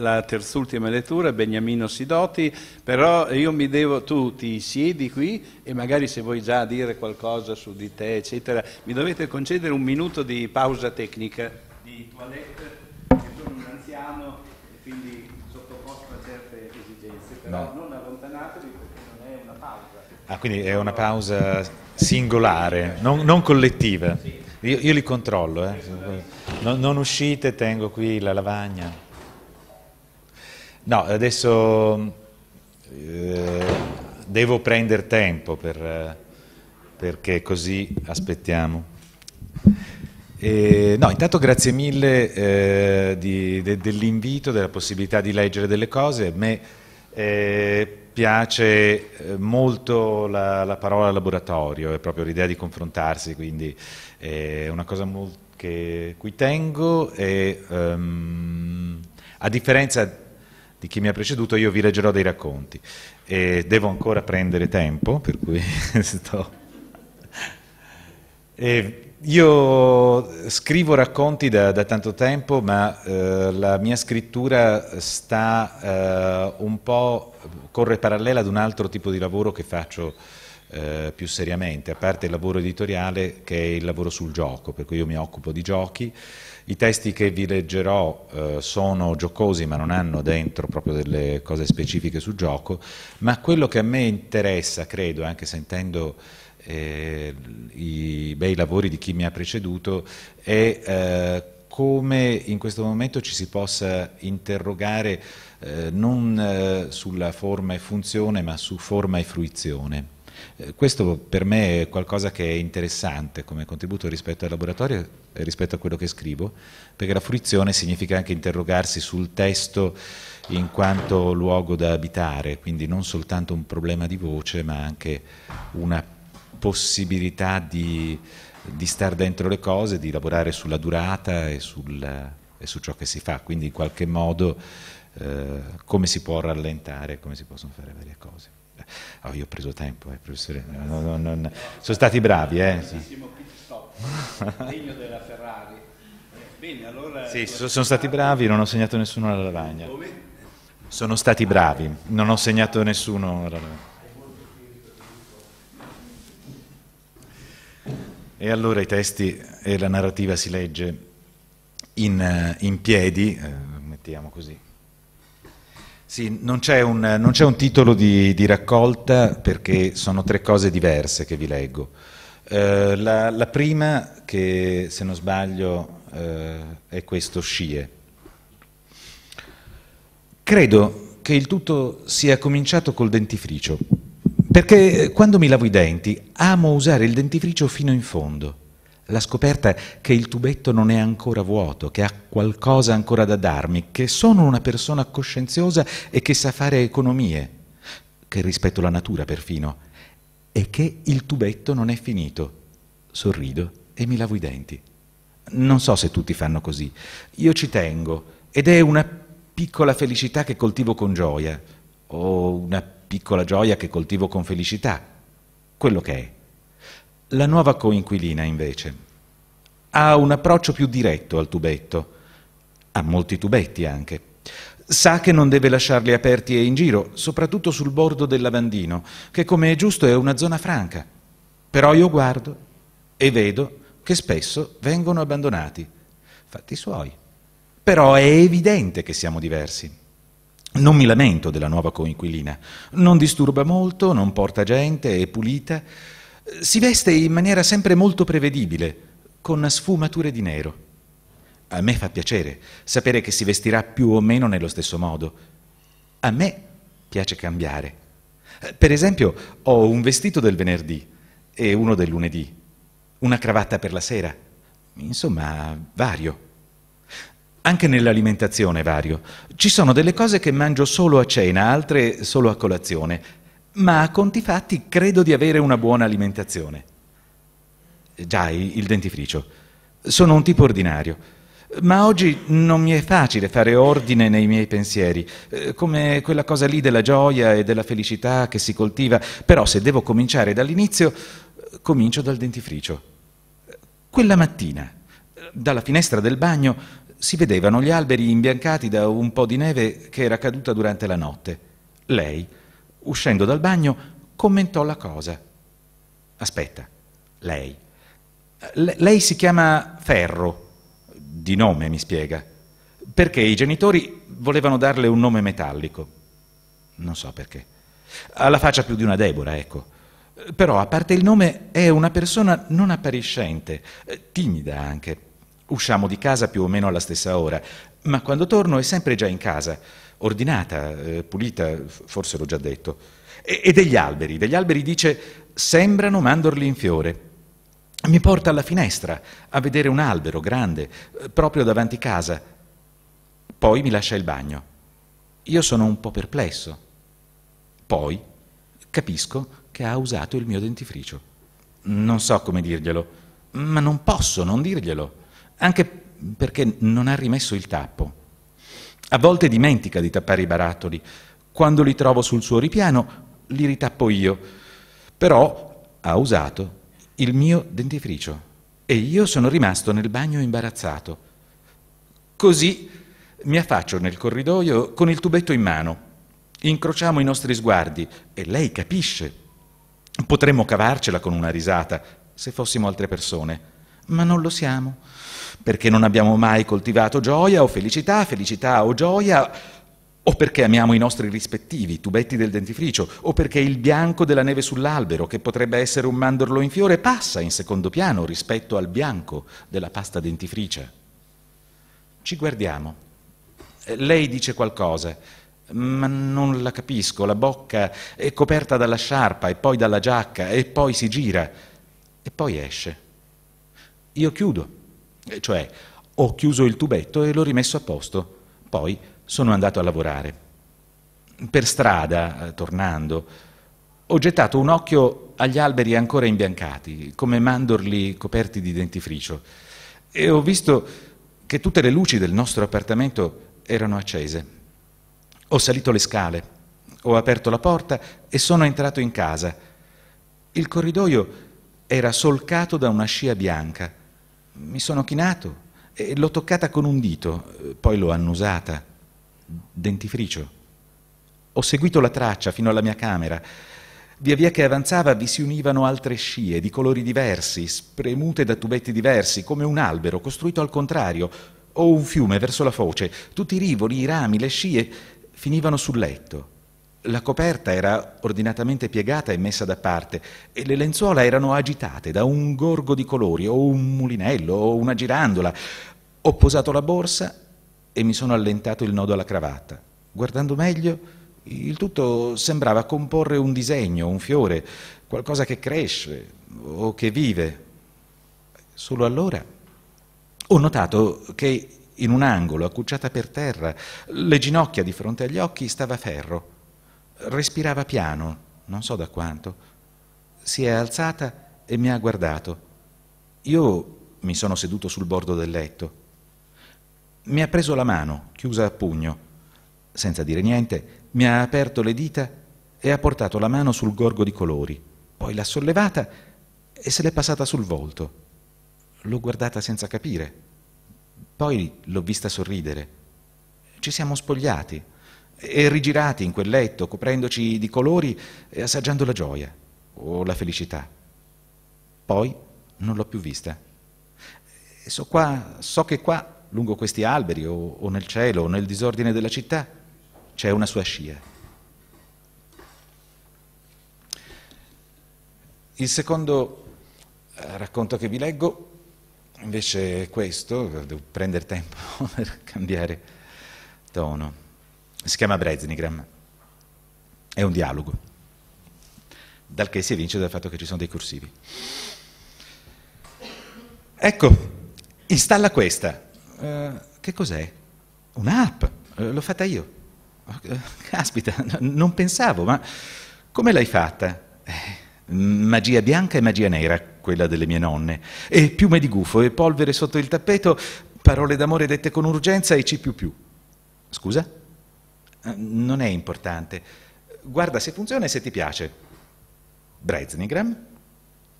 La terz'ultima lettura, Beniamino Sidoti, però io mi devo, tu ti siedi qui e magari se vuoi già dire qualcosa su di te, eccetera, mi dovete concedere un minuto di pausa tecnica. Di toilette, che sono un anziano e quindi sottoposto a certe esigenze, però no. non allontanatevi perché non è una pausa. Ah, quindi è una pausa singolare, non, non collettiva. Io, io, li controllo, eh. non, non uscite, tengo qui la lavagna. No, adesso eh, devo prendere tempo per, perché così aspettiamo. E, no, intanto grazie mille eh, di, de, dell'invito, della possibilità di leggere delle cose. A me eh, piace eh, molto la, la, parola laboratorio, è proprio l'idea di confrontarsi, quindi è una cosa che, cui tengo e um, a differenza di chi mi ha preceduto, io vi leggerò dei racconti. E devo ancora prendere tempo, per cui sto... E io scrivo racconti da, da tanto tempo, ma eh, la mia scrittura sta eh, un po', corre parallela ad un altro tipo di lavoro che faccio eh, più seriamente, a parte il lavoro editoriale che è il lavoro sul gioco, per cui io mi occupo di giochi. I testi che vi leggerò eh, sono giocosi ma non hanno dentro proprio delle cose specifiche sul gioco, ma quello che a me interessa, credo, anche sentendo eh, i bei lavori di chi mi ha preceduto, è eh, come in questo momento ci si possa interrogare eh, non eh, sulla forma e funzione ma su forma e fruizione. Eh, questo per me è qualcosa che è interessante come contributo rispetto al laboratorio e rispetto a quello che scrivo, perché la fruizione significa anche interrogarsi sul testo in quanto luogo da abitare, quindi non soltanto un problema di voce, ma anche una possibilità di, di star dentro le cose, di lavorare sulla durata e, sul, e su ciò che si fa, quindi in qualche modo eh, come si può rallentare, come si possono fare varie cose. Oh, io ho preso tempo, eh, professore. No, no, no, sono stati bravi, eh. Degno della Ferrari. Bene, allora... Sì, sono stati bravi, non ho segnato nessuno alla lavagna. Come? Sono stati bravi, non ho segnato nessuno alla lavagna. E allora i testi e la narrativa si legge in, eh, in piedi, eh, mettiamo così, sì, non c'è un, un, titolo di, di, raccolta perché sono tre cose diverse che vi leggo. Eh, la, la, prima, che se non sbaglio eh, è questo Scie. Credo che il tutto sia cominciato col dentifricio, perché quando mi lavo i denti amo usare il dentifricio fino in fondo la scoperta che il tubetto non è ancora vuoto, che ha qualcosa ancora da darmi, che sono una persona coscienziosa e che sa fare economie, che rispetto la natura perfino, e che il tubetto non è finito. Sorrido e mi lavo i denti. Non so se tutti fanno così. Io ci tengo ed è una piccola felicità che coltivo con gioia o una piccola gioia che coltivo con felicità, quello che è. La nuova coinquilina, invece, ha un approccio più diretto al tubetto, ha molti tubetti anche. Sa che non deve lasciarli aperti e in giro, soprattutto sul bordo del lavandino, che come è giusto è una zona franca. Però io guardo e vedo che spesso vengono abbandonati, fatti suoi. Però è evidente che siamo diversi. Non mi lamento della nuova coinquilina, non disturba molto, non porta gente, è pulita si veste in maniera sempre molto prevedibile, con sfumature di nero. A me fa piacere sapere che si vestirà più o meno nello stesso modo. A me piace cambiare. Per esempio, ho un vestito del venerdì e uno del lunedì, una cravatta per la sera, insomma, vario. Anche nell'alimentazione vario. Ci sono delle cose che mangio solo a cena, altre solo a colazione ma a conti fatti credo di avere una buona alimentazione. Già, il dentifricio. Sono un tipo ordinario. Ma oggi non mi è facile fare ordine nei miei pensieri, eh, come quella cosa lì della gioia e della felicità che si coltiva, però se devo cominciare dall'inizio, eh, comincio dal dentifricio. Quella mattina, eh, dalla finestra del bagno, si vedevano gli alberi imbiancati da un po' di neve che era caduta durante la notte. Lei, uscendo dal bagno, commentò la cosa. Aspetta, lei. L- lei si chiama Ferro, di nome mi spiega, perché i genitori volevano darle un nome metallico. Non so perché. Ha la faccia più di una Debora, ecco. Però, a parte il nome, è una persona non appariscente, timida anche. Usciamo di casa più o meno alla stessa ora, ma quando torno è sempre già in casa, ordinata, eh, pulita, forse l'ho già detto. E, e degli alberi, degli alberi dice sembrano mandorli in fiore. Mi porta alla finestra a vedere un albero grande, eh, proprio davanti casa. Poi mi lascia il bagno. Io sono un po' perplesso. Poi capisco che ha usato il mio dentifricio. Non so come dirglielo, ma non posso non dirglielo anche perché non ha rimesso il tappo. A volte dimentica di tappare i barattoli. Quando li trovo sul suo ripiano, li ritappo io. Però ha usato il mio dentifricio e io sono rimasto nel bagno imbarazzato. Così mi affaccio nel corridoio con il tubetto in mano. Incrociamo i nostri sguardi e lei capisce. Potremmo cavarcela con una risata se fossimo altre persone, ma non lo siamo perché non abbiamo mai coltivato gioia o felicità, felicità o gioia, o perché amiamo i nostri rispettivi, tubetti del dentifricio, o perché il bianco della neve sull'albero, che potrebbe essere un mandorlo in fiore, passa in secondo piano rispetto al bianco della pasta dentifricia. Ci guardiamo. Eh, lei dice qualcosa, ma non la capisco, la bocca è coperta dalla sciarpa e poi dalla giacca e poi si gira e poi esce. Io chiudo. Eh, cioè ho chiuso il tubetto e l'ho rimesso a posto, poi sono andato a lavorare. Per strada, eh, tornando, ho gettato un occhio agli alberi ancora imbiancati, come mandorli coperti di dentifricio, e ho visto che tutte le luci del nostro appartamento erano accese. Ho salito le scale, ho aperto la porta e sono entrato in casa. Il corridoio era solcato da una scia bianca mi sono chinato e l'ho toccata con un dito, poi l'ho annusata, dentifricio. Ho seguito la traccia fino alla mia camera. Via via che avanzava vi si univano altre scie di colori diversi, spremute da tubetti diversi, come un albero costruito al contrario, o un fiume verso la foce. Tutti i rivoli, i rami, le scie finivano sul letto la coperta era ordinatamente piegata e messa da parte e le lenzuola erano agitate da un gorgo di colori o un mulinello o una girandola. Ho posato la borsa e mi sono allentato il nodo alla cravatta. Guardando meglio, il tutto sembrava comporre un disegno, un fiore, qualcosa che cresce o che vive. Solo allora ho notato che in un angolo, accucciata per terra, le ginocchia di fronte agli occhi, stava ferro respirava piano, non so da quanto, si è alzata e mi ha guardato. Io mi sono seduto sul bordo del letto. Mi ha preso la mano, chiusa a pugno. Senza dire niente, mi ha aperto le dita e ha portato la mano sul gorgo di colori. Poi l'ha sollevata e se l'è passata sul volto. L'ho guardata senza capire. Poi l'ho vista sorridere. Ci siamo spogliati e rigirati in quel letto, coprendoci di colori e assaggiando la gioia o la felicità. Poi non l'ho più vista. So, qua, so che qua, lungo questi alberi o, o nel cielo o nel disordine della città, c'è una sua scia. Il secondo eh, racconto che vi leggo, invece è questo, devo prendere tempo per cambiare tono. Si chiama Breznigram. È un dialogo, dal che si evince dal fatto che ci sono dei corsivi. Ecco, installa questa. Uh, che cos'è? Un'app, eh, l'ho fatta io. Eh, caspita, non pensavo, ma come l'hai fatta? magia bianca e magia nera, quella delle mie nonne, e piume di gufo e polvere sotto il tappeto, parole d'amore dette con urgenza e C. Scusa? Eh, non è importante. Guarda se funziona e se ti piace. Breznigram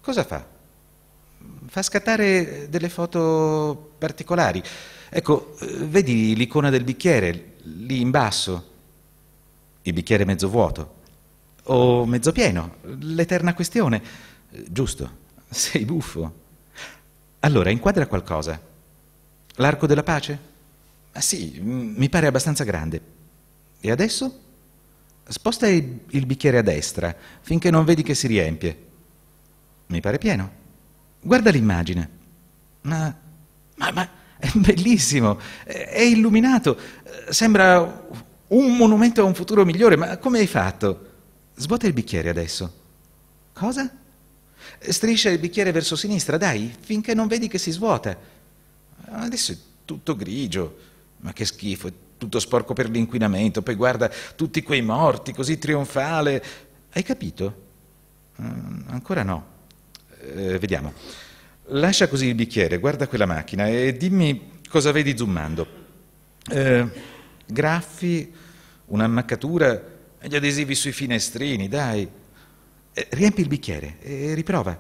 cosa fa? Fa scattare delle foto particolari. Ecco, eh, vedi l'icona del bicchiere lì in basso, il bicchiere mezzo vuoto o mezzo pieno, l'eterna questione. Eh, giusto, sei buffo. Allora, inquadra qualcosa. L'arco della pace? Ah sì, mm, mi pare abbastanza grande. E adesso? Sposta il, bicchiere a destra finché non vedi che si riempie. Mi pare pieno. Guarda l'immagine. Ma, ma, ma è bellissimo, è illuminato, sembra un monumento a un futuro migliore, ma come hai fatto? Svuota il bicchiere adesso. Cosa? Striscia il bicchiere verso sinistra, dai, finché non vedi che si svuota. Adesso è tutto grigio, ma che schifo, tutto sporco per l'inquinamento, poi guarda tutti quei morti, così trionfale. Hai capito? Mm, ancora no. Eh, vediamo. Lascia così il bicchiere, guarda quella macchina e dimmi cosa vedi zoomando. Eh, graffi, un'ammaccatura, gli adesivi sui finestrini, dai. Eh, riempi il bicchiere e riprova.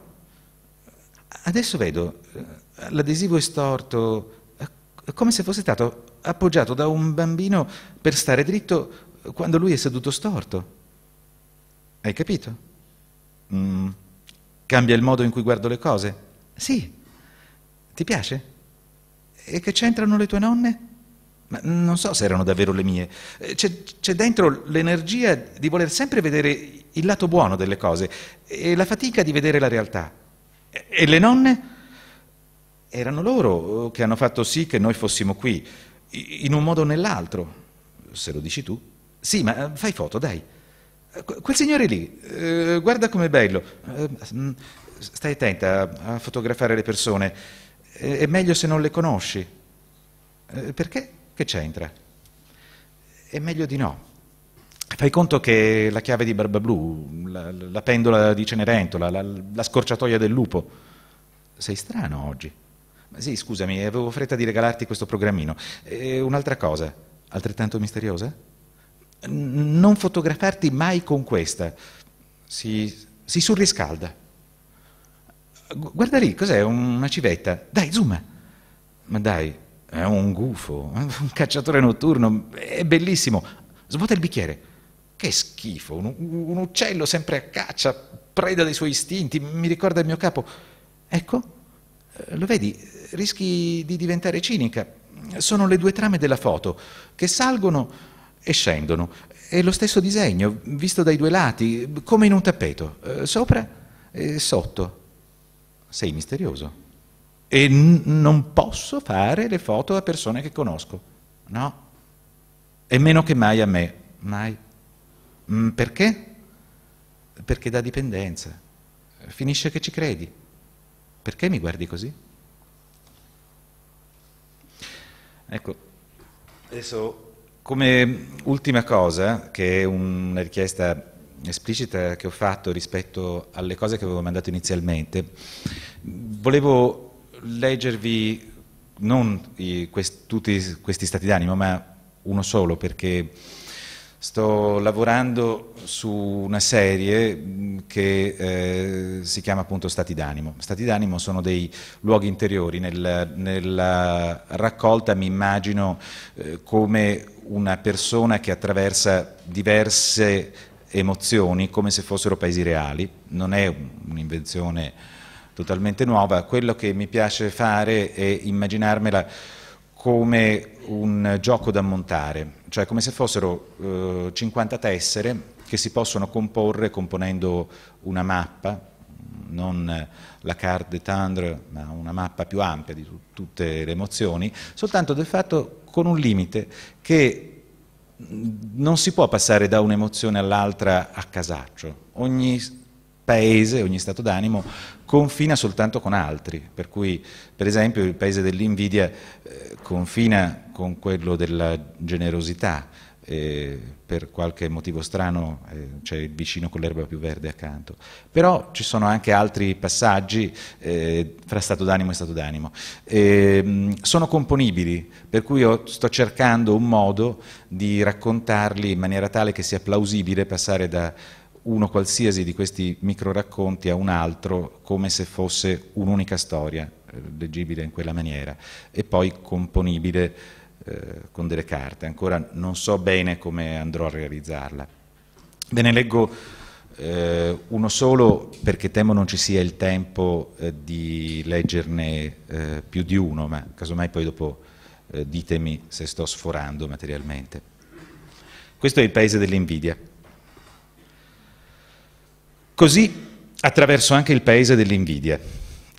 Adesso vedo, eh, l'adesivo è storto, eh, come se fosse stato appoggiato da un bambino per stare dritto quando lui è seduto storto. Hai capito? Mm. Cambia il modo in cui guardo le cose? Sì. Ti piace? E che c'entrano le tue nonne? Ma non so se erano davvero le mie. Eh, c'è, c'è, dentro l'energia di voler sempre vedere il lato buono delle cose e la fatica di vedere la realtà. E, e le nonne? Erano loro eh, che hanno fatto sì che noi fossimo qui in un modo o nell'altro, se lo dici tu, sì, ma eh, fai foto, dai. Eh, quel signore lì, eh, guarda com'è bello, eh, mm, stai attenta a fotografare le persone, eh, è meglio se non le conosci. perché? Che c'entra? È meglio di no. Fai conto che la chiave di Barbablù, la, la pendola di Cenerentola, la, la scorciatoia del lupo, sei strano oggi. Ma sì, scusami, avevo fretta di regalarti questo programmino. E un'altra cosa, altrettanto misteriosa? non fotografarti mai con questa. Si, si surriscalda. guarda lì, cos'è? Una civetta. Dai, zoom. Ma dai, è un gufo, un cacciatore notturno, è bellissimo. Svuota il bicchiere. Che schifo, un, un uccello sempre a caccia, preda dei suoi istinti, mi ricorda il mio capo. Ecco, eh, lo vedi, rischi di diventare cinica. Sono le due trame della foto che salgono e scendono. È lo stesso disegno, visto dai due lati, come in un tappeto, eh, sopra e sotto. Sei misterioso. E n- non posso fare le foto a persone che conosco. No. E meno che mai a me. Mai. Mm, perché? Perché dà dipendenza. Finisce che ci credi perché mi guardi così? Ecco, adesso come ultima cosa, che è una richiesta esplicita che ho fatto rispetto alle cose che avevo mandato inizialmente, volevo leggervi non i, quest, tutti questi stati d'animo, ma uno solo, perché sto lavorando su una serie che eh, si chiama appunto stati d'animo. Stati d'animo sono dei luoghi interiori, nel, nella eh, raccolta mi immagino eh, come una persona che attraversa diverse emozioni come se fossero paesi reali, non è un'invenzione totalmente nuova, quello che mi piace fare è immaginarmela come un gioco da montare, cioè come se fossero eh, 50 tessere che si possono comporre componendo una mappa, non la carte de tendre, ma una mappa più ampia di tutte le emozioni, soltanto del fatto con un limite che non si può passare da un'emozione all'altra a casaccio. Ogni paese, ogni stato d'animo confina soltanto con altri, per cui per esempio il paese dell'invidia eh, confina con quello della generosità, eh, per qualche motivo strano eh, c'è il vicino con l'erba più verde accanto. Però ci sono anche altri passaggi eh, fra stato d'animo e stato d'animo. Mm, sono componibili, per cui io sto cercando un modo di raccontarli in maniera tale che sia plausibile passare da uno qualsiasi di questi micro racconti a un altro come se fosse un'unica storia, eh, leggibile in quella maniera, e poi componibile eh, con delle carte, ancora non so bene come andrò a realizzarla. Ve ne leggo eh, uno solo perché temo non ci sia il tempo eh, di leggerne eh, più di uno, ma casomai poi dopo eh, ditemi se sto sforando materialmente. Questo è il paese dell'invidia. Così attraverso anche il paese dell'invidia,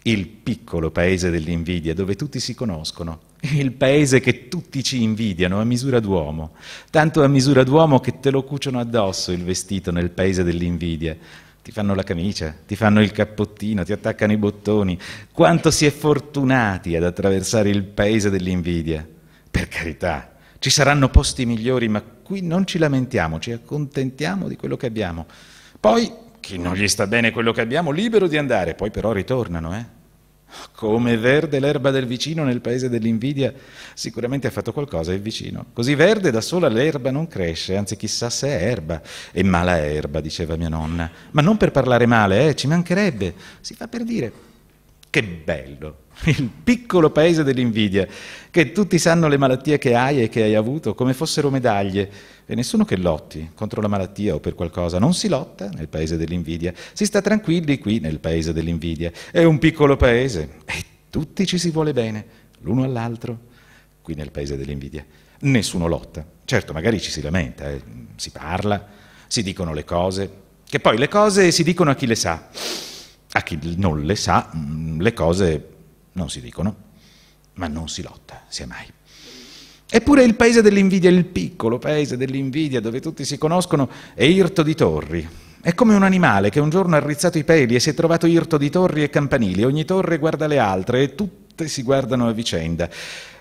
il piccolo paese dell'invidia dove tutti si conoscono il paese che tutti ci invidiano a misura d'uomo, tanto a misura d'uomo che te lo cuciono addosso il vestito nel paese dell'invidia. Ti fanno la camicia, ti fanno il cappottino, ti attaccano i bottoni. Quanto si è fortunati ad attraversare il paese dell'invidia. Per carità, ci saranno posti migliori, ma qui non ci lamentiamo, ci accontentiamo di quello che abbiamo. Poi, chi non gli sta bene quello che abbiamo, libero di andare, poi però ritornano, eh? Come verde l'erba del vicino nel paese dell'invidia, sicuramente ha fatto qualcosa il vicino. Così verde da sola l'erba non cresce, anzi chissà se è erba. E mala erba, diceva mia nonna. Ma non per parlare male, eh, ci mancherebbe. Si fa per dire. Che bello, il piccolo paese dell'invidia, che tutti sanno le malattie che hai e che hai avuto come fossero medaglie e nessuno che lotti contro la malattia o per qualcosa. Non si lotta nel paese dell'invidia, si sta tranquilli qui nel paese dell'invidia. È un piccolo paese e tutti ci si vuole bene, l'uno all'altro, qui nel paese dell'invidia. Nessuno lotta. Certo, magari ci si lamenta, eh. si parla, si dicono le cose, che poi le cose si dicono a chi le sa. A chi non le sa, mm, le cose non si dicono, ma non si lotta, sia mai. Eppure il paese dell'invidia, il piccolo paese dell'invidia dove tutti si conoscono, è irto di torri. È come un animale che un giorno ha rizzato i peli e si è trovato irto di torri e campanili. Ogni torre guarda le altre e tutte si guardano a vicenda.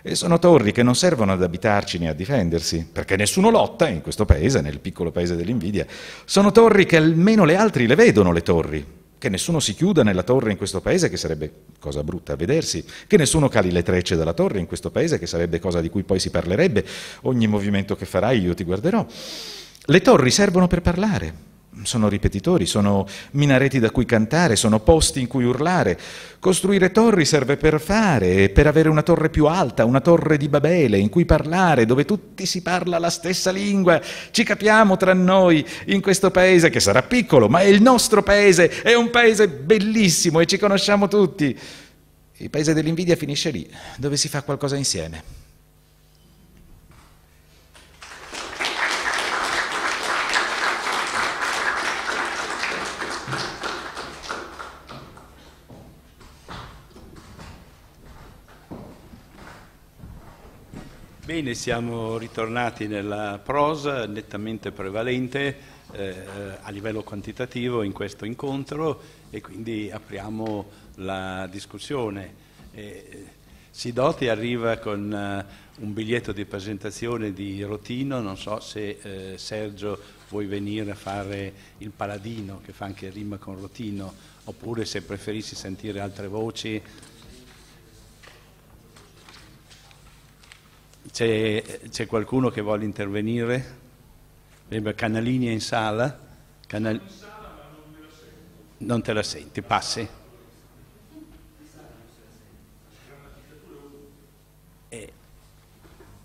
E sono torri che non servono ad abitarci né a difendersi, perché nessuno lotta in questo paese, nel piccolo paese dell'invidia. Sono torri che almeno le altre le vedono le torri, che nessuno si chiuda nella torre in questo paese, che sarebbe cosa brutta a vedersi, che nessuno cali le trecce dalla torre in questo paese, che sarebbe cosa di cui poi si parlerebbe, ogni movimento che farai io ti guarderò. Le torri servono per parlare, sono ripetitori, sono minareti da cui cantare, sono posti in cui urlare. Costruire torri serve per fare, per avere una torre più alta, una torre di Babele in cui parlare, dove tutti si parla la stessa lingua. Ci capiamo tra noi in questo paese che sarà piccolo, ma è il nostro paese, è un paese bellissimo e ci conosciamo tutti. Il paese dell'invidia finisce lì, dove si fa qualcosa insieme. Bene, siamo ritornati nella prosa nettamente prevalente eh, eh, a livello quantitativo in questo incontro e quindi apriamo la discussione. Eh, Sidoti arriva con eh, un biglietto di presentazione di Rotino, non so se eh, Sergio vuoi venire a fare il paladino che fa anche rima con Rotino oppure se preferisci sentire altre voci C'è, qualcuno che vuole intervenire? Canalini è in sala. Canal... Non te la senti, passi. Eh,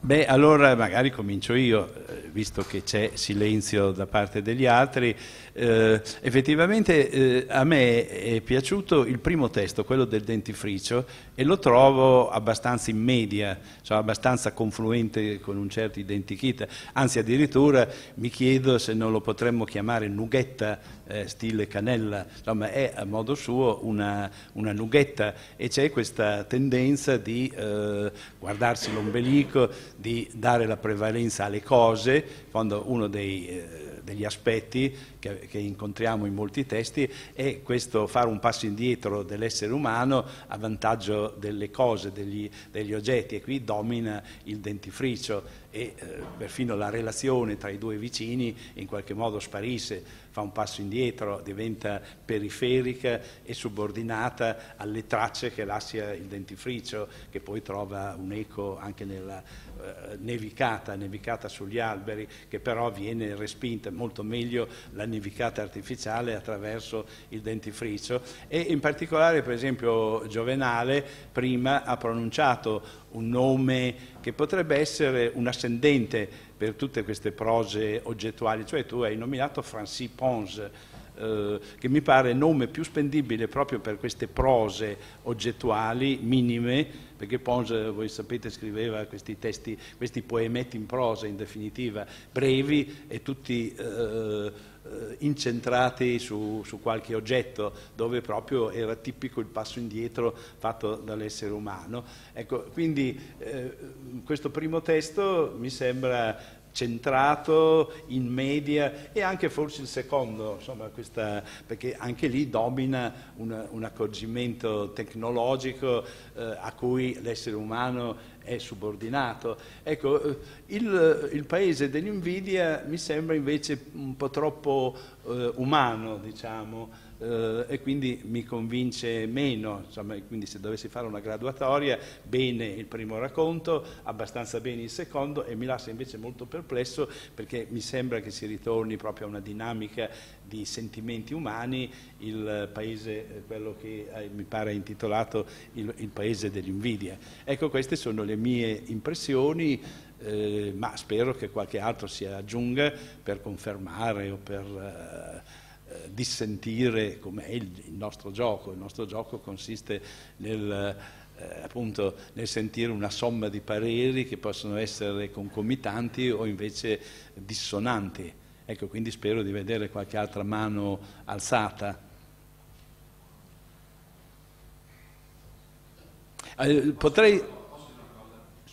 beh, allora magari comincio io, eh, visto che c'è silenzio da parte degli altri. Eh, effettivamente eh, a me è piaciuto il primo testo, quello del dentifricio, e lo trovo abbastanza in media, cioè abbastanza confluente con un certo identikit, anzi addirittura mi chiedo se non lo potremmo chiamare nughetta eh, stile cannella, insomma è a modo suo una, una nughetta e c'è questa tendenza di eh, guardarsi l'ombelico, di dare la prevalenza alle cose, quando uno dei eh, degli aspetti che, che, incontriamo in molti testi è questo fare un passo indietro dell'essere umano a vantaggio delle cose, degli, degli oggetti e qui domina il dentifricio e eh, perfino la relazione tra i due vicini in qualche modo sparisce fa un passo indietro, diventa periferica e subordinata alle tracce che lascia il dentifricio, che poi trova un eco anche nella eh, nevicata, nevicata sugli alberi, che però viene respinta molto meglio la nevicata artificiale attraverso il dentifricio. E in particolare, per esempio, Giovenale prima ha pronunciato un nome che potrebbe essere un ascendente per tutte queste prose oggettuali, cioè tu hai nominato Francis Pons, eh, che mi pare il nome più spendibile proprio per queste prose oggettuali minime, perché Pons, voi sapete, scriveva questi testi, questi poemetti in prosa in definitiva, brevi e tutti... Eh, eh, incentrati su, su, qualche oggetto, dove proprio era tipico il passo indietro fatto dall'essere umano. Ecco, quindi eh, questo primo testo mi sembra centrato in media e anche forse il secondo, insomma, questa, perché anche lì domina una, un accorgimento tecnologico eh, a cui l'essere umano è subordinato. Ecco, eh, il, il paese dell'invidia mi sembra invece un po' troppo eh, umano, diciamo, eh, e quindi mi convince meno, insomma, quindi se dovessi fare una graduatoria, bene il primo racconto, abbastanza bene il secondo e mi lascia invece molto perplesso perché mi sembra che si ritorni proprio a una dinamica di sentimenti umani, il paese, eh, quello che eh, mi pare intitolato il, il paese dell'invidia. Ecco, queste sono le mie impressioni. Eh, ma spero che qualche altro si aggiunga per confermare o per eh, eh, dissentire com'è il, il nostro gioco. Il nostro gioco consiste nel eh, appunto nel sentire una somma di pareri che possono essere concomitanti o invece dissonanti. Ecco, quindi spero di vedere qualche altra mano alzata. Eh, potrei...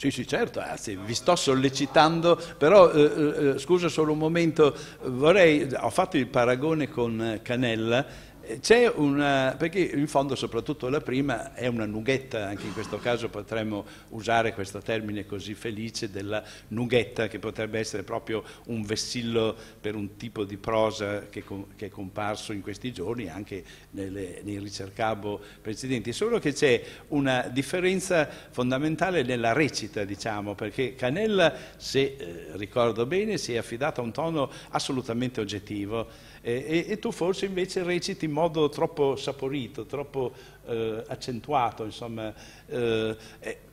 Sì, sì, certo, anzi, eh, vi sto sollecitando, però eh, eh, eh, scusa solo un momento, vorrei, ho fatto il paragone con eh, Canella c'è una, eh, perché in fondo soprattutto la prima è una nughetta, anche in questo caso potremmo usare questo termine così felice della nughetta che potrebbe essere proprio un vessillo per un tipo di prosa che, che è comparso in questi giorni anche nelle, nei ricercabo precedenti, solo che c'è una differenza fondamentale nella recita diciamo, perché Canella se eh, ricordo bene si è affidata a un tono assolutamente oggettivo e, e, tu forse invece reciti in modo troppo saporito, troppo eh, accentuato, insomma. Eh,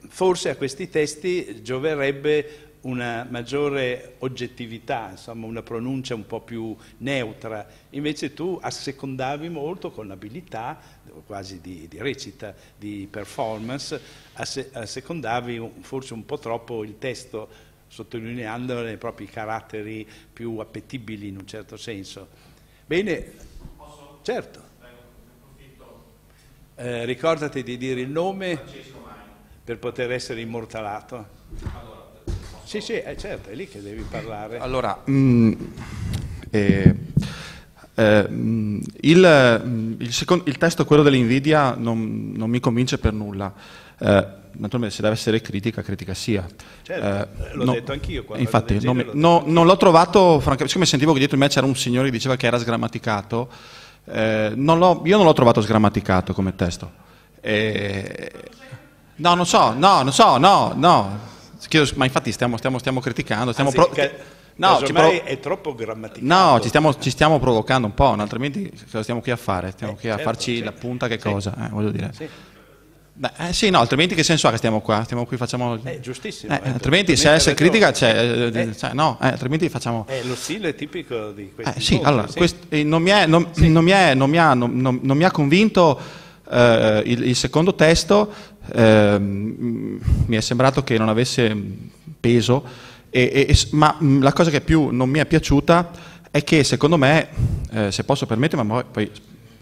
forse a questi testi gioverebbe una maggiore oggettività, insomma, una pronuncia un po' più neutra. Invece tu assecondavi molto con l'abilità quasi di, di recita, di performance, asse, assecondavi forse un po' troppo il testo, sottolineando i propri caratteri più appetibili in un certo senso. Bene, Posso? certo. Eh, ricordati di dire il nome per poter essere immortalato. Allora, sì, sì, è eh, certo, è lì che devi parlare. Allora, mh, mm, eh, eh, mm, il, mm, il, secondo, il, testo, quello dell'invidia, non, non mi convince per nulla. Eh, naturalmente se deve essere critica, critica sia. Certo, eh, eh l'ho no, detto anch'io. Infatti, non, genere, l'ho no, non, l'ho trovato, francamente, siccome sentivo che dietro di me c'era un signore che diceva che era sgrammaticato, eh, non io non l'ho trovato sgrammaticato come testo. Eh, no, non so, no, non so, no, no. Chiedo, ma infatti stiamo, stiamo, stiamo criticando, stiamo... Anzi, pro- che... No, ci prov- è troppo grammaticato. No, ci stiamo, ci stiamo, provocando un po', altrimenti cosa stiamo qui a fare? Stiamo eh, qui a certo, farci certo. la punta che cosa, eh, voglio dire. Sì. Beh, eh, sì, no, altrimenti che senso ha che stiamo qua? Stiamo qui, facciamo... Eh, giustissimo. Eh, eh altrimenti se essere critica c'è, cioè, eh, eh. cioè, no, altrimenti facciamo... Eh, lo stile è tipico di questo. sì, mondi, allora, sì. non, mi ha, convinto... Uh, il, il, secondo testo uh, mi è sembrato che non avesse peso, e, e, ma mm, la cosa che più non mi è piaciuta è che secondo me, uh, se posso permettermi, ma poi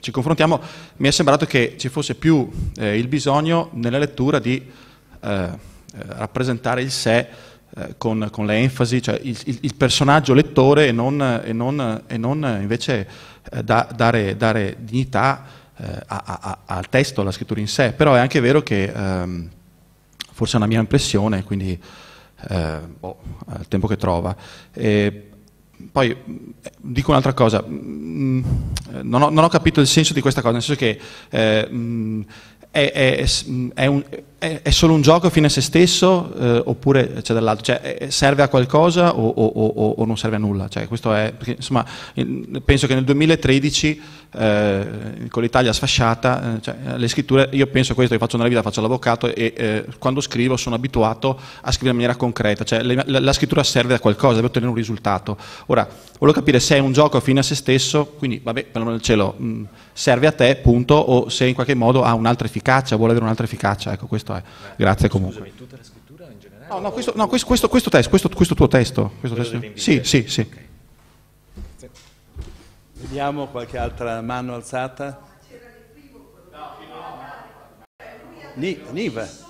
ci confrontiamo, mi è sembrato che ci fosse più eh, il bisogno nella lettura di eh, eh rappresentare il sé eh, con, con l'enfasi, cioè il, il, il, personaggio lettore e non, e non, e non invece eh, da, dare, dare, dignità eh, a, a, al testo, alla scrittura in sé. Però è anche vero che ehm, forse è una mia impressione, quindi eh, boh, il tempo che trova. E poi eh, dico un'altra cosa, mm, eh, non ho, non ho, capito il senso di questa cosa, nel senso che eh, mm, è, è, è, mm, un, è, è, solo un gioco fine a se stesso eh, oppure c'è dell'altro? Cioè, eh, serve a qualcosa o, o, o, o non serve a nulla? Cioè, è, perché, insomma, penso che nel 2013 eh, con l'Italia sfasciata, eh, cioè, le scritture, io penso a questo, io faccio nella vita, faccio l'avvocato e eh, quando scrivo sono abituato a scrivere in maniera concreta, cioè, le, la, la, scrittura serve a qualcosa, deve ottenere un risultato. Ora, volevo capire se è un gioco fine a se stesso, quindi vabbè, per il cielo, mh, mm, serve a te, punto, o se in qualche modo ha un'altra efficacia, vuole avere un'altra efficacia, ecco questo fai. Grazie eh, comunque. Scusami, tutta la scrittura in generale? No, no, questo, no, questo, questo, questo testo, questo, questo, tuo testo. Questo testo. Sì, sì, sì. Okay. Vediamo qualche altra mano alzata. No, No, Niva.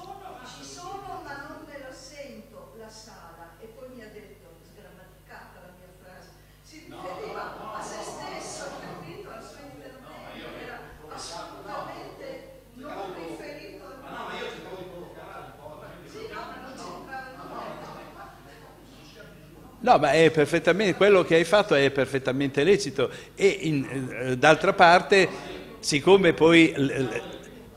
No, ma quello che hai fatto è perfettamente lecito e eh, d'altra parte, siccome poi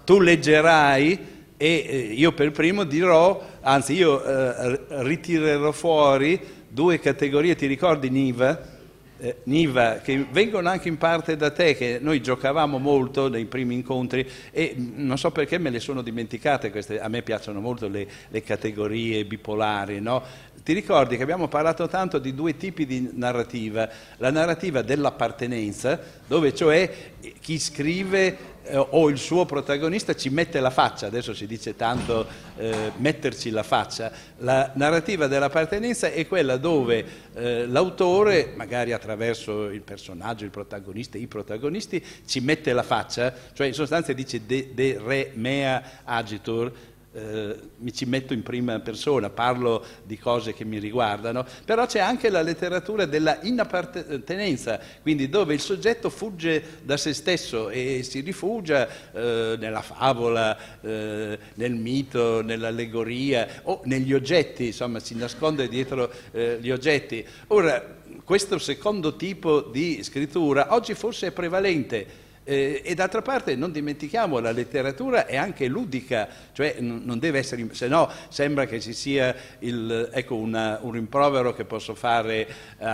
tu leggerai e eh, io per primo dirò, anzi io eh, ritirerò fuori due categorie, ti ricordi Niva? Eh, Niva, che vengono anche in parte da te, che noi giocavamo molto nei primi incontri e mm, non so perché me le sono dimenticate queste, a me piacciono molto le, le categorie bipolari, no? Ti ricordi che abbiamo parlato tanto di due tipi di narrativa, la narrativa dell'appartenenza, dove cioè chi scrive eh, o il suo protagonista ci mette la faccia, adesso si dice tanto eh, metterci la faccia, la narrativa dell'appartenenza è quella dove eh, l'autore, magari attraverso il personaggio, il protagonista, i protagonisti, ci mette la faccia, cioè in sostanza dice de, de re mea agitur, eh, mi ci metto in prima persona, parlo di cose che mi riguardano, però c'è anche la letteratura della inappartenenza, quindi dove il soggetto fugge da se stesso e si rifugia eh, nella favola, eh, nel mito, nell'allegoria o negli oggetti, insomma si nasconde dietro eh, gli oggetti. Ora, questo secondo tipo di scrittura oggi forse è prevalente eh, e d'altra parte non dimentichiamo, la letteratura è anche ludica, cioè n- non deve essere, se no sembra che ci sia il, ecco, una, un rimprovero che posso fare uh,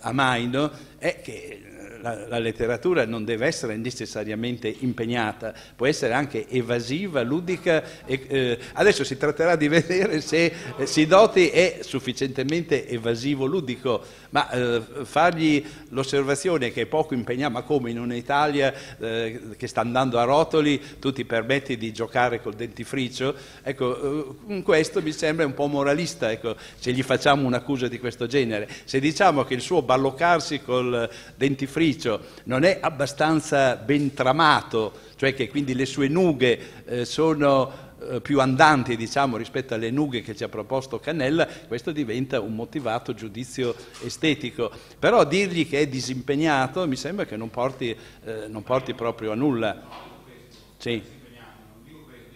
a Maino, è che la, la, letteratura non deve essere necessariamente impegnata, può essere anche evasiva, ludica. E, eh, adesso si tratterà di vedere se eh, Sidoti è sufficientemente evasivo, ludico, ma eh, fargli l'osservazione che è poco impegnato, ma come in un'Italia eh, che sta andando a rotoli, tu ti permetti di giocare col dentifricio, ecco, eh, questo mi sembra un po' moralista, ecco, se gli facciamo un'accusa di questo genere. Se diciamo che il suo balloccarsi col dentifricio edificio non è abbastanza ben tramato, cioè che quindi le sue nughe eh, sono eh, più andanti diciamo, rispetto alle nughe che ci ha proposto Cannella, questo diventa un motivato giudizio estetico. Però dirgli che è disimpegnato mi sembra che non porti, eh, non porti proprio a nulla. Sì.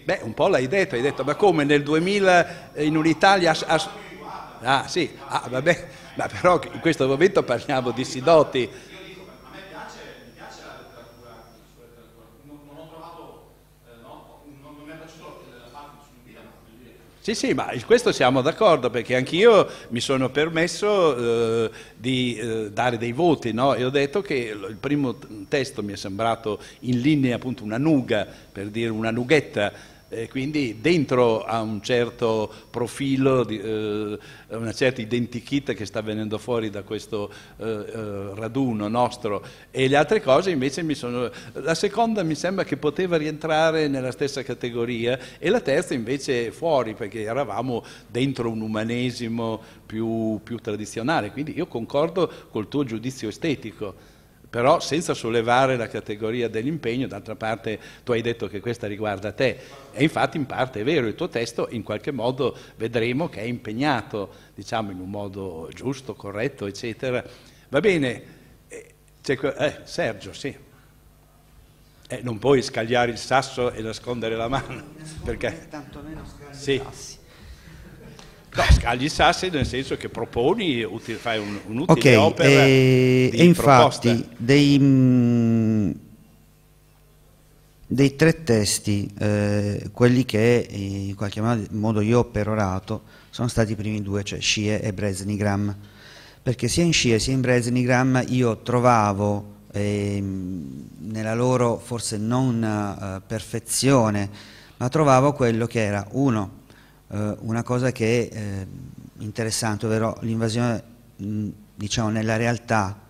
Beh, un po' l'hai detto, hai detto, ma come nel 2000 eh, in un'Italia... ah sì, ah, vabbè, ma però in questo momento parliamo di Sidoti. Sì, sì, ma in questo siamo d'accordo perché anch'io mi sono permesso eh, di eh, dare dei voti no? e ho detto che il primo testo mi è sembrato in linea appunto una nuga, per dire una nughetta eh, quindi dentro a un certo profilo, di, eh, una certa identikit che sta venendo fuori da questo eh, eh, raduno nostro e le altre cose invece mi sono... La seconda mi sembra che poteva rientrare nella stessa categoria e la terza invece fuori perché eravamo dentro un umanesimo più, più tradizionale, quindi io concordo col tuo giudizio estetico però senza sollevare la categoria dell'impegno, d'altra parte tu hai detto che questa riguarda te e infatti in parte è vero, il tuo testo in qualche modo vedremo che è impegnato, diciamo in un modo giusto, corretto, eccetera. Va bene, eh, eh Sergio, sì. Eh, non puoi scagliare il sasso e nascondere la mano. perché... Tanto meno scagliare sì. i sassi. No, eh. scagli sassi nel senso che proponi, util, fai un, utile okay, opera e, eh, e infatti dei, mm, dei, tre testi, eh, quelli che eh, in qualche modo io ho perorato, sono stati i primi due, cioè Scie e Bresnigram, perché sia in Scie sia in Bresnigram io trovavo eh, nella loro forse non eh, perfezione, ma trovavo quello che era uno eh, una cosa che è eh, interessante, ovvero l'invasione mm, diciamo, nella realtà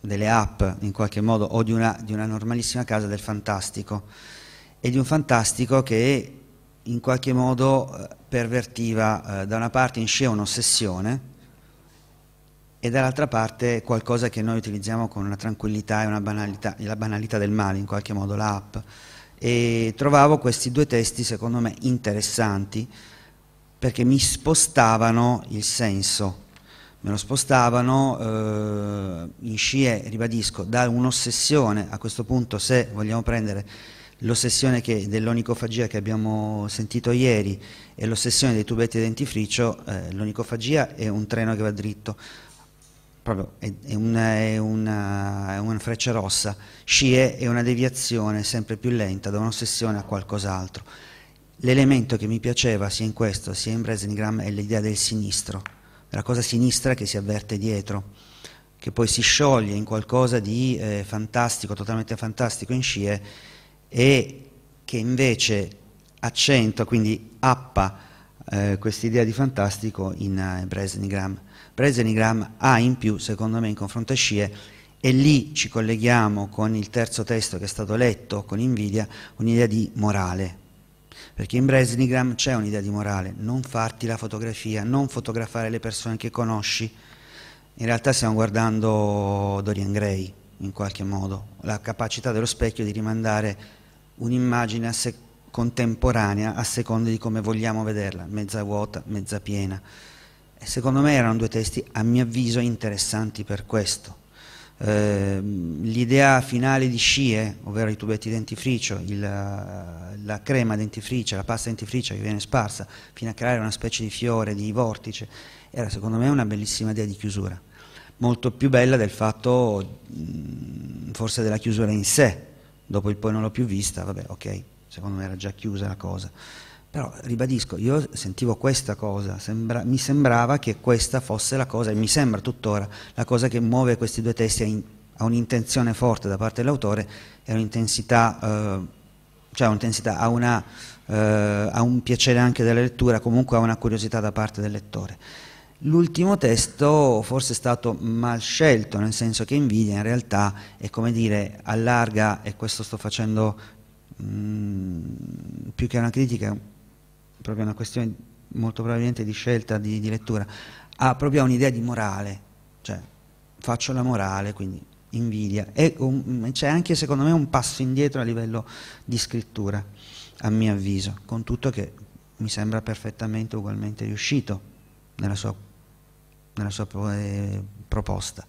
delle app in qualche modo o di una, di una normalissima casa del fantastico e di un fantastico che in qualche modo eh, pervertiva eh, da una parte in scena un'ossessione e dall'altra parte qualcosa che noi utilizziamo con una tranquillità e una banalità, la banalità del male in qualche modo, l'app. La e trovavo questi due testi secondo me interessanti perché mi spostavano il senso, me lo spostavano eh, in scie, ribadisco, da un'ossessione, a questo punto se vogliamo prendere l'ossessione dell'onicofagia che abbiamo sentito ieri e l'ossessione dei tubetti dentifricio, eh, l'onicofagia è un treno che va dritto, proprio è, è, una, è, una, è, una, freccia rossa, scie è una deviazione sempre più lenta da un'ossessione a qualcos'altro. L'elemento che mi piaceva sia in questo sia in Bresengram è l'idea del sinistro, la cosa sinistra che si avverte dietro, che poi si scioglie in qualcosa di eh, fantastico, totalmente fantastico in scie e che invece accentua, quindi appa, eh, questa idea di fantastico in, in eh, Bresnigram. Bresnigram ha in più, secondo me, in confronto a Scie, e lì ci colleghiamo con il terzo testo che è stato letto, con invidia, un'idea di morale. Perché in Bresnigram c'è un'idea di morale, non farti la fotografia, non fotografare le persone che conosci. In realtà stiamo guardando Dorian Gray, in qualche modo, la capacità dello specchio di rimandare un'immagine a sé contemporanea a seconda di come vogliamo vederla, mezza vuota, mezza piena. E secondo me erano due testi, a mio avviso, interessanti per questo. Eh, l'idea finale di Scie, ovvero i tubetti dentifricio, il, la crema dentifricia, la pasta dentifricia che viene sparsa fino a creare una specie di fiore, di vortice, era secondo me una bellissima idea di chiusura, molto più bella del fatto forse della chiusura in sé, dopo il poi non l'ho più vista, vabbè ok, secondo me era già chiusa la cosa. Però ribadisco, io sentivo questa cosa, sembra, mi sembrava che questa fosse la cosa, e mi sembra tuttora, la cosa che muove questi due testi a, in, a un'intenzione forte da parte dell'autore e un'intensità, eh, cioè un'intensità, a, una, eh, a un piacere anche della lettura, comunque a una curiosità da parte del lettore. L'ultimo testo forse è stato mal scelto, nel senso che invidia in realtà è come dire allarga, e questo sto facendo Mm, più che una critica, proprio una questione molto probabilmente di scelta di, di lettura, ha proprio un'idea di morale, cioè faccio la morale, quindi invidia. E um, c'è anche secondo me un passo indietro a livello di scrittura, a mio avviso, con tutto che mi sembra perfettamente ugualmente riuscito nella sua, nella sua eh, proposta.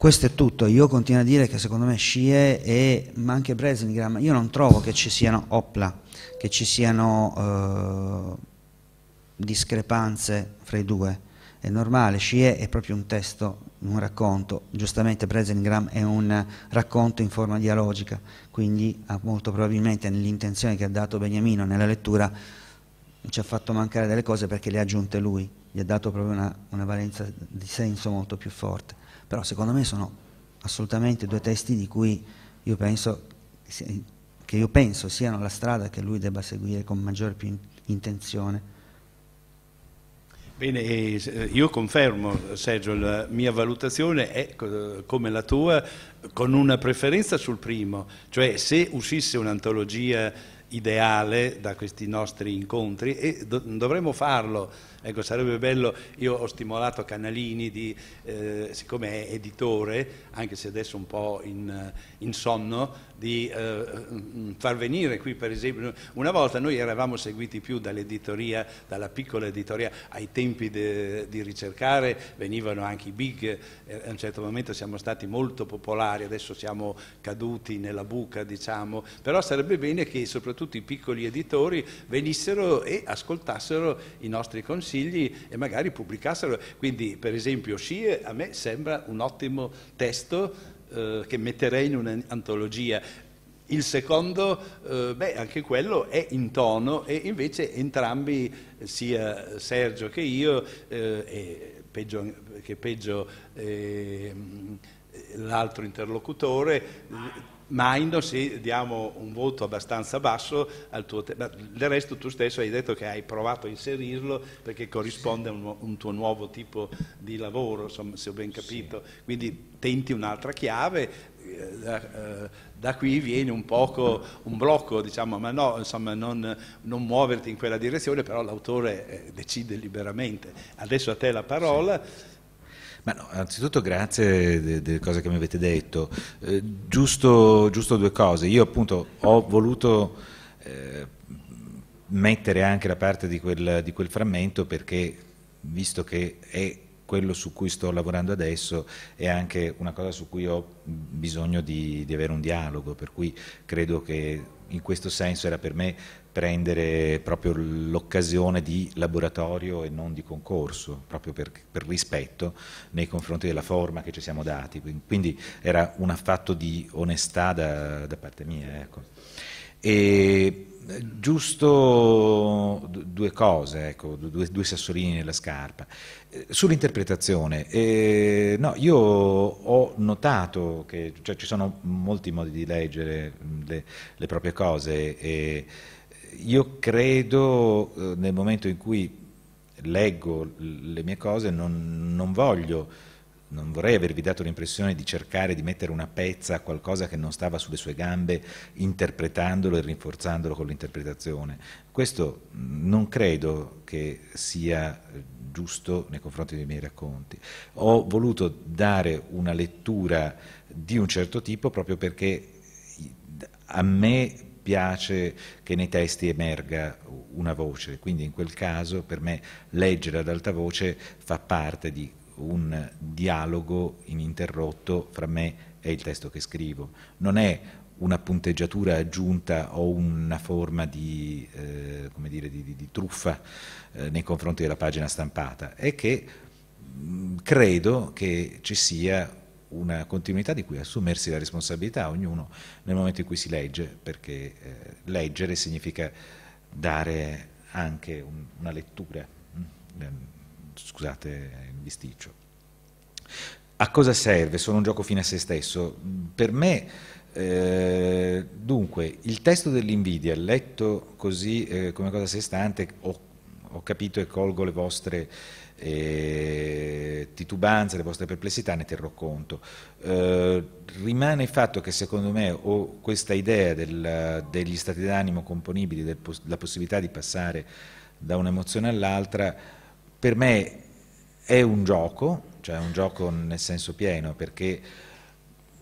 Questo è tutto, io continuo a dire che secondo me Scie e ma anche Bresengram, io non trovo che ci siano opla, che ci siano eh, discrepanze fra i due. È normale, Scie è proprio un testo, un racconto, giustamente Bresengram è un racconto in forma dialogica, quindi molto probabilmente nell'intenzione che ha dato Beniamino nella lettura ci ha fatto mancare delle cose perché le ha aggiunte lui, gli ha dato proprio una, una valenza di senso molto più forte però secondo me sono assolutamente due testi di cui io penso, che io penso siano la strada che lui debba seguire con maggiore più intenzione. Bene, eh, io confermo Sergio, la mia valutazione è come la tua, con una preferenza sul primo, cioè se uscisse un'antologia ideale da questi nostri incontri e do dovremmo farlo. Ecco, sarebbe bello, io ho stimolato Canalini, di, eh, siccome è editore, anche se adesso un po' in, in sonno, di eh, mm, far venire qui per esempio, una volta noi eravamo seguiti più dall'editoria, dalla piccola editoria, ai tempi de, di ricercare venivano anche i big, eh, a un certo momento siamo stati molto popolari, adesso siamo caduti nella buca diciamo, però sarebbe bene che soprattutto i piccoli editori venissero e ascoltassero i nostri consigli e magari pubblicassero, quindi per esempio Scie a me sembra un ottimo testo eh, che metterei in un'antologia. Il secondo, eh, beh, anche quello è in tono e invece entrambi, sia Sergio che io, eh, e peggio, che peggio ehm, l'altro interlocutore, Maindo se diamo un voto abbastanza basso al tuo tema. Del resto tu stesso hai detto che hai provato a inserirlo perché corrisponde a un, un tuo nuovo tipo di lavoro, insomma, se ho ben capito. Sì. Quindi tenti un'altra chiave, eh, da, eh, da, qui viene un poco un blocco, diciamo, ma no, insomma, non, non muoverti in quella direzione, però l'autore eh, decide liberamente. Adesso a te la parola. Sì. Ma no, anzitutto grazie delle de cose che mi avete detto. Eh, giusto, giusto, due cose. Io appunto ho voluto eh, mettere anche la parte di quel, di quel frammento perché, visto che è quello su cui sto lavorando adesso è anche una cosa su cui ho bisogno di, di, avere un dialogo, per cui credo che in questo senso era per me prendere proprio l'occasione di laboratorio e non di concorso, proprio per, per, rispetto nei confronti della forma che ci siamo dati. Quindi era un affatto di onestà da, da parte mia. Ecco. E giusto due cose, ecco, due, due, sassolini nella scarpa. Eh, sull'interpretazione, eh, no, io ho notato che cioè, ci sono molti modi di leggere le, le proprie cose. E, io credo, eh, nel momento in cui leggo le mie cose, non, non voglio non vorrei avervi dato l'impressione di cercare di mettere una pezza a qualcosa che non stava sulle sue gambe, interpretandolo e rinforzandolo con l'interpretazione. Questo non credo che sia giusto nei confronti dei miei racconti. Ho voluto dare una lettura di un certo tipo proprio perché a me dispiace che nei testi emerga una voce, quindi in quel caso per me leggere ad alta voce fa parte di un dialogo ininterrotto fra me e il testo che scrivo. Non è una punteggiatura aggiunta o una forma di, eh, dire, di, di, di truffa eh, nei confronti della pagina stampata, è che mh, mm, credo che ci sia una continuità di cui assumersi la responsabilità ognuno nel momento in cui si legge, perché eh, leggere significa dare anche un, una lettura, mh, mm, scusate il bisticcio. A cosa serve? Sono un gioco fine a se stesso. Per me, eh, dunque, il testo dell'invidia, letto così eh, come cosa a sé stante, ho, ho capito e colgo le vostre eh, titubanze, le vostre perplessità, ne terrò conto. Eh, rimane il fatto che secondo me o questa idea del, degli stati d'animo componibili, della possibilità di passare da un'emozione all'altra, per me è un gioco, cioè un gioco nel senso pieno, perché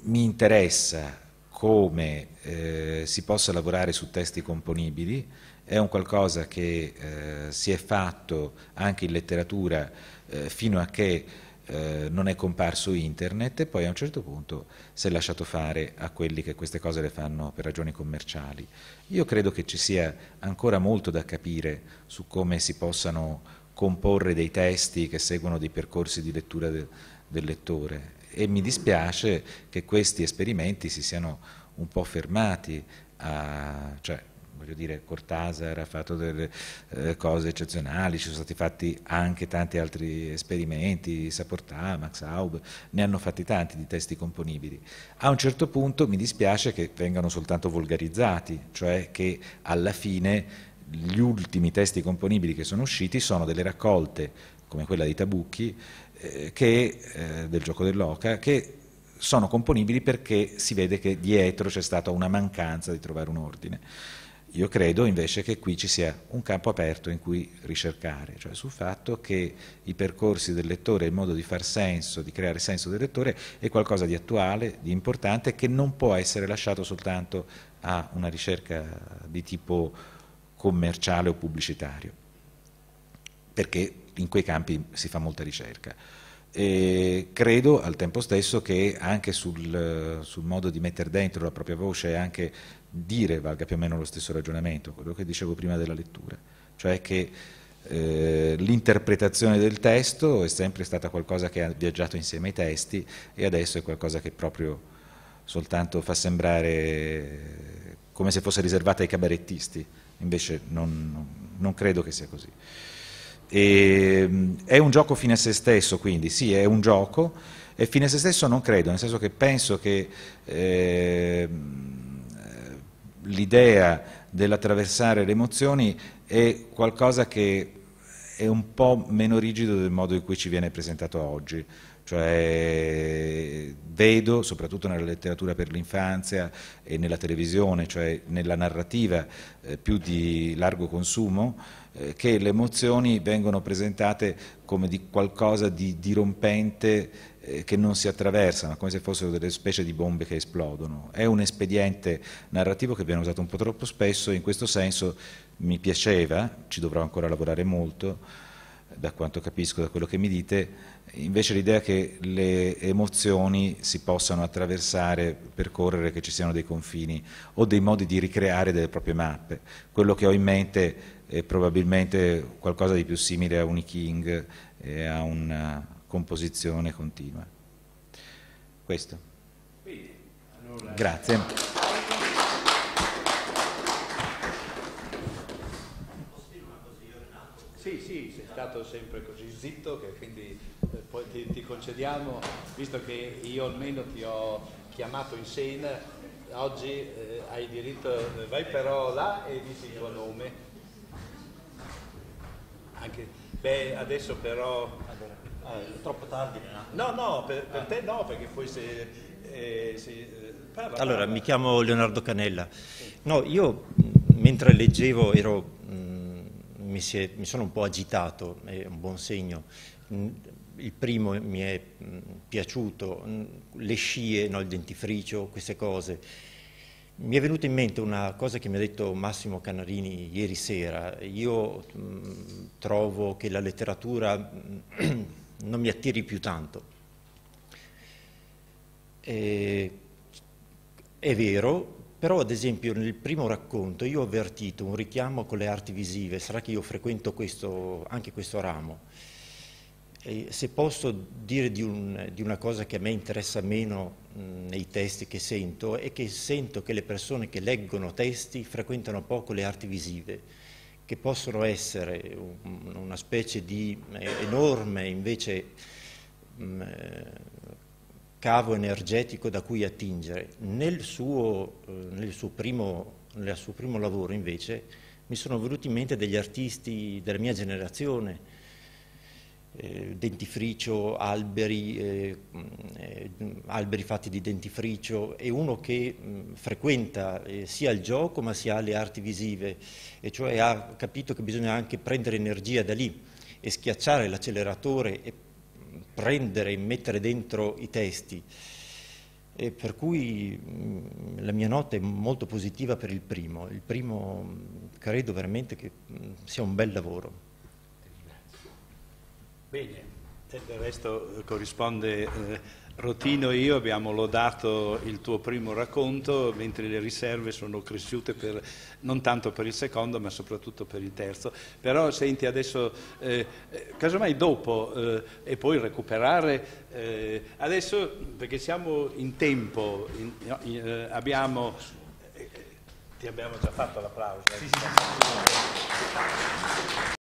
mi interessa come eh, si possa lavorare su testi componibili, è un qualcosa che eh, si è fatto anche in letteratura eh, fino a che eh, non è comparso internet e poi a un certo punto si è lasciato fare a quelli che queste cose le fanno per ragioni commerciali. Io credo che ci sia ancora molto da capire su come si possano comporre dei testi che seguono dei percorsi di lettura de del lettore e mi dispiace che questi esperimenti si siano un po' fermati a, cioè, voglio dire, Cortázar ha fatto delle eh, cose eccezionali, ci sono stati fatti anche tanti altri esperimenti, Saportà, Max Haub, ne hanno fatti tanti di testi componibili. A un certo punto mi dispiace che vengano soltanto volgarizzati, cioè che alla fine gli ultimi testi componibili che sono usciti sono delle raccolte come quella di Tabucchi eh, che, eh, del gioco dell'oca che sono componibili perché si vede che dietro c'è stata una mancanza di trovare un ordine. Io credo invece che qui ci sia un campo aperto in cui ricercare, cioè sul fatto che i percorsi del lettore, il modo di far senso, di creare senso del lettore è qualcosa di attuale, di importante, che non può essere lasciato soltanto a una ricerca di tipo commerciale o pubblicitario, perché in quei campi si fa molta ricerca. E credo al tempo stesso che anche sul, sul modo di mettere dentro la propria voce e anche dire valga più o meno lo stesso ragionamento, quello che dicevo prima della lettura, cioè che eh, l'interpretazione del testo è sempre stata qualcosa che ha viaggiato insieme ai testi e adesso è qualcosa che proprio soltanto fa sembrare come se fosse riservata ai cabarettisti, invece non, non credo che sia così. E, ehm, è un gioco fine a se stesso, quindi sì, è un gioco, e fine a se stesso non credo, nel senso che penso che... Eh, l'idea dell'attraversare le emozioni è qualcosa che è un po' meno rigido del modo in cui ci viene presentato oggi. Cioè, vedo, soprattutto nella letteratura per l'infanzia e nella televisione, cioè nella narrativa eh, più di largo consumo, eh, che le emozioni vengono presentate come di qualcosa di dirompente eh, che non si attraversano, come se fossero delle specie di bombe che esplodono. È un espediente narrativo che viene usato un po' troppo spesso, in questo senso mi piaceva, ci dovrò ancora lavorare molto, da quanto capisco, da quello che mi dite, invece l'idea che le emozioni si possano attraversare, percorrere, che ci siano dei confini o dei modi di ricreare delle proprie mappe. Quello che ho in mente è probabilmente qualcosa di più simile a un King e a un composizione continua. Questo. Grazie. Sì, sì, sei stato sempre così zitto che quindi eh, poi ti, ti, concediamo, visto che io almeno ti ho chiamato in scena, oggi eh, hai diritto, eh, vai però là e dici il tuo nome. Anche, beh, adesso però... Eh, troppo tardi. No, no, per, per ah. te no, perché poi se... Eh, se eh, parla, allora, mi chiamo Leonardo Canella. No, io mm, mentre leggevo ero, mh, mm, mi, è, mi, sono un po' agitato, è un buon segno. Mm, il primo mi è mh, piaciuto, le scie, no, il dentifricio, queste cose. Mi è venuta in mente una cosa che mi ha detto Massimo Canarini ieri sera. Io mh, trovo che la letteratura non mi attiri più tanto. E, è vero, però ad esempio nel primo racconto io ho avvertito un richiamo con le arti visive, sarà che io frequento questo, anche questo ramo. E se posso dire di, un, di, una cosa che a me interessa meno mh, nei testi che sento, è che sento che le persone che leggono testi frequentano poco le arti visive che possono essere una specie di eh, enorme invece mm, eh, cavo energetico da cui attingere. Nel suo, eh, nel suo, primo, nel suo primo lavoro invece mi sono venuti in mente degli artisti della mia generazione, eh, dentifricio, alberi, eh, mm, eh, alberi, fatti di dentifricio, è uno che mh, mm, frequenta eh, sia il gioco ma sia le arti visive e cioè ha capito che bisogna anche prendere energia da lì e schiacciare l'acceleratore e mm, prendere e mettere dentro i testi. E per cui la mia nota è molto positiva per il primo. Il primo credo veramente che sia un bel lavoro. Bene, del resto eh, corrisponde eh, Rotino e io abbiamo lodato il tuo primo racconto, mentre le riserve sono cresciute per, non tanto per il secondo ma soprattutto per il terzo. Però senti adesso, eh, eh casomai dopo eh, e poi recuperare, eh, adesso perché siamo in tempo, in, in, eh, abbiamo, ti abbiamo già fatto l'applauso. Sì, sì, sì.